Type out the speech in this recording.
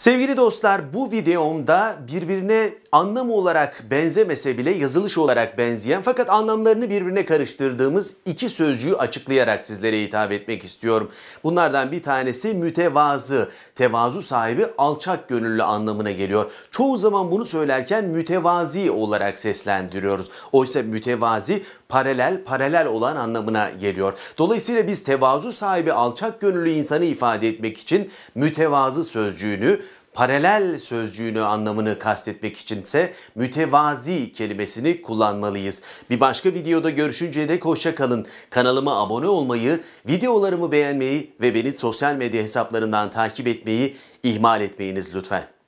Sevgili dostlar bu videomda birbirine anlam olarak benzemese bile yazılış olarak benzeyen fakat anlamlarını birbirine karıştırdığımız iki sözcüğü açıklayarak sizlere hitap etmek istiyorum. Bunlardan bir tanesi mütevazı, tevazu sahibi alçak gönüllü anlamına geliyor. Çoğu zaman bunu söylerken mütevazi olarak seslendiriyoruz. Oysa mütevazi paralel, paralel olan anlamına geliyor. Dolayısıyla biz tevazu sahibi alçak gönüllü insanı ifade etmek için mütevazı sözcüğünü paralel sözcüğünü anlamını kastetmek içinse mütevazi kelimesini kullanmalıyız. Bir başka videoda görüşünceye dek hoşça kalın. Kanalıma abone olmayı, videolarımı beğenmeyi ve beni sosyal medya hesaplarından takip etmeyi ihmal etmeyiniz lütfen.